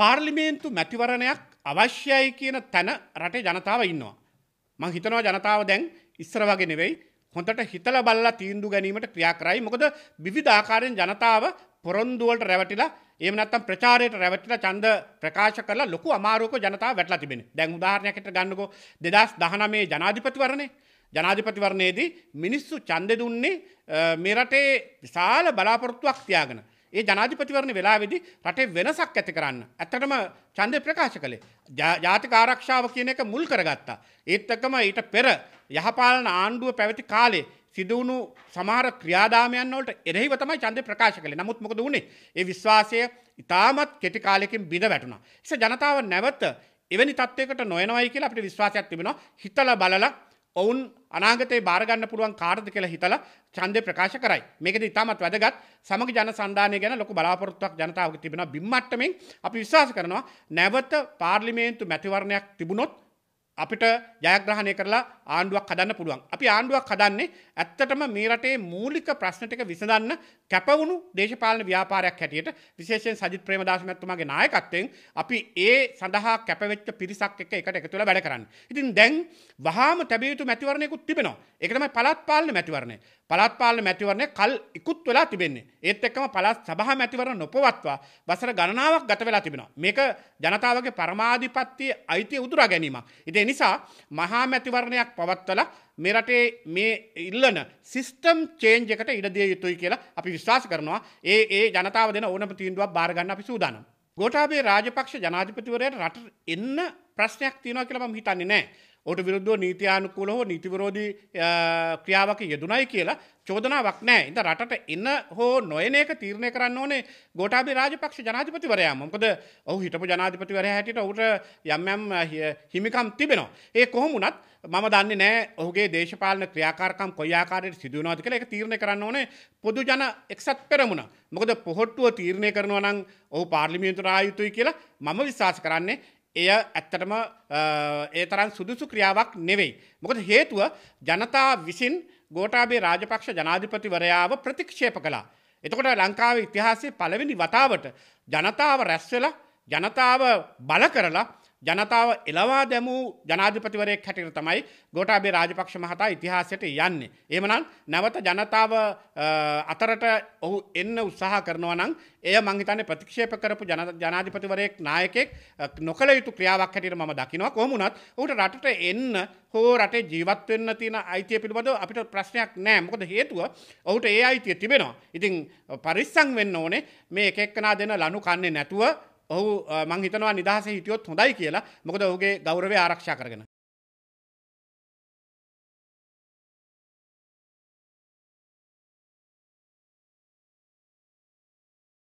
පාර්ලිමේන්තු මැතිවරණයක් අවශ්‍යයි කියන තැන රටේ ජනතාව ඉන්නවා. මං හිතනවා ජනතාව දැන් ඉස්සර වගෙනෙවෙයි හොඳට හිතල බල්ලා තීන්දු ගැනීමට ක්‍රියා කරයි මොකද විධාකාරයෙන් ජනතාව පොරොන්දුවලට රැවටිලා ඒම නත්තම් ප්‍රචාරයට රැවටිලා චන්ද ප්‍රකාශ කරලා ලොකු අමාරුවක ජනතාව වැටලා තිබෙන දැන් උදාහරණයකට ගන්නකෝ දෙදස් දහනමේ ජනාධිපතිවරණේ ජනාධිපතිවරණයේදී මිනිස්සු චන්ද දුන්නේ මේ රටේ විශාල බලාපොරොත්තුවක් තියාගෙන ඒ ජනාධිපතිවරණ වෙලාවෙදි රටේ වෙනසක් ඇති කරන්න. ඇත්තටම චන්දය ප්‍රකාශ කළේ. ජාතික ආරක්ෂාව කියන එක මුල් කරගත්තා. ඒත්තකම ඊට පෙර යහපාලන ආණ්ඩුව පැවැති කාලේ සිදුවුණු සමහර ක්‍රියාදාමයන්වලට එරෙහිව තමයි චන්දය ප්‍රකාශ කළේ. නමුත් මොකද වුණේ? ඒ විශ්වාසය ඉතාමත් කෙටි කාලෙකින් බිඳ වැටුණා. ඒස ජනතාව නැවත එවැනි තත්වයකට නොයනවයි කියලා අපිට විශ්වාසයක් තිබෙනවා. හිතලා බලලා ඔවුන් අනාගතේ භාරගන්න පුළුවන් කාර්ද කියලා හිතලා චන්දය ප්‍රකාශ කරයි මේක ඉතාමත් වැදගත් සමග ජන සන්ධානය ගැන ලොක බලාපොරත්තුවක් ජනතාවක තිබෙන බිම්මට්ටමෙන් අපි විශවාස කරනවා නැවත පාර්ලිමේන්තු මැතිවරණයක් තිබුණොත් අපිට ජයග්‍රහණය කරලා ආණ්ඩුවක් හදන්න පුළුවන්. අපි ආණ්ඩුවක් හදන්නේ ඇත්තටම මේ රටේ මූලික ප්‍රශ්නටික විසඳන්න කැපවුණු දේශපාලන ව්‍යාපාරයක් හැටියට විශේෂයෙන් සජිත් ප්‍රේමදාසමැතුමාගේ නායකත්වයෙන් අපි ඒ සඳහා කැපවෙච්ච පිරිසක් එක එකට එකතුවලා වැඩ කරන්න. ඉතින් දැන් වහාම තැබිය යුතු මැතිවරණයකුත් තිබෙනවා. ඒක තමයි පළාත් පාලන මැතිවරණය. පළාත් පාලන මැතිවරණය කල් ඉක්ුත් වෙලා තිබෙන්නේ. ඒත් එක්කම පළාත් සභා මැතිවරණ නොපවත්වා වසර ගණනාවක් ගත වෙලා තිබෙනවා. මේක ජනතාවගේ පරමාධිපත්‍ය අයිතිය උදුරා ගැනීමක්. ඉතින් එනිසා මහාමැතිවරණයක් පවත්වල මෙරටේ මේ ඉල්ලන සිිස්ටම් චේන්ජකට ඉඩදිය යුතුයි කියලා අපි විශ්වාස කරනවා ඒ ඒ ජනතාව දෙන ඕනම තීන්දුවක් බාරගන්න අපි සූදානම්. ගෝටාබේ රාජපක්ෂ ජනාධිපතිවරයට රට එන්න ප්‍රශ්නයක් තියෙනවා කියලම හිතන්නේ නෑ. ඔට විරුද්ධ නීතියානුකූල හෝ නීතිවරෝධී ක්‍රියාවක යෙදුනයි කියලා චෝදනාවක් නෑ ඉඳ රට එන්න හෝ නොයනක තීරණය කරන්න ඕනේ ගොටාබ රාජපක්ෂ ජනාධිපතිවරයා මොකද ඔහු හිටපු ජනාධිපතිවර හැටිට ඔුට යම්යම් හිමිකම් තිබෙනවා. ඒ කොහොමුණත් මම දන්න නෑ ඔහුගේ දේශපාලන ක්‍රියාකාරකම් කොයාකාරයට සිදුවනවාද කළ එක තීරණය කරන්න ඕනේ පොදු ජන එක්සත් පෙරමුණ. මොකද පොහොට්ටුව තීරණය කරනවා නම් ඔහු පාර්ලිමියන්තු රායුතුයි කියලා මම විශවාස කරන්නේ එය ඇත්තටම ඒ තරන් සුදුසු ක්‍රියාවක් නෙවෙයි. මොකද හේතුව ජනතා විසින් ගෝටාබේ රාජපක්ෂ ජනාධිපතිවරයාව ප්‍රතික්ෂේප කලා. එතකොට ලංකාව ඉතිහාසේ පළවෙනි වතාවට ජනතාව රැස්වෙල ජනතාව බල කරලා ජනතාව එලවා දැමූ ජනාධිපතිවරයෙක් හැටිට තමයි ගෝටාබේ රාජපක්ෂ මහතා ඉතිහාසයට යන්නේ. එමනම් නැවත ජනතාව අතරට ඔහු එන්න උත්සාහ කරනවා නම් එය මංහිතන ප්‍රතික්ෂේප කරපු ජනාධිපතිවරයෙක් නායකෙක් නොකළ යුතු ක්‍රියාවක් හැටිට ම දකිනවා කොමුණත් ඌට රටට එන්න හෝ රටේ ජීවත්වවෙන්න තියෙන අයිතිය පිළිබඳ අපිට ප්‍රශ්නයක් නෑ මොකද හේතුව ඔහුට ඒ අයිතිය තිබෙනවා. ඉතින් පරිස්සං වෙන්න ඕනේ මේ එකෙක්කනා දෙන ලනු කන්නේ නැතුව ඔහු මං හිතනවා නිදහස හිටියොත් හොඳයි කියලා මොකද ඔහුගේ ගෞරවය ආරක්ෂා කරගෙන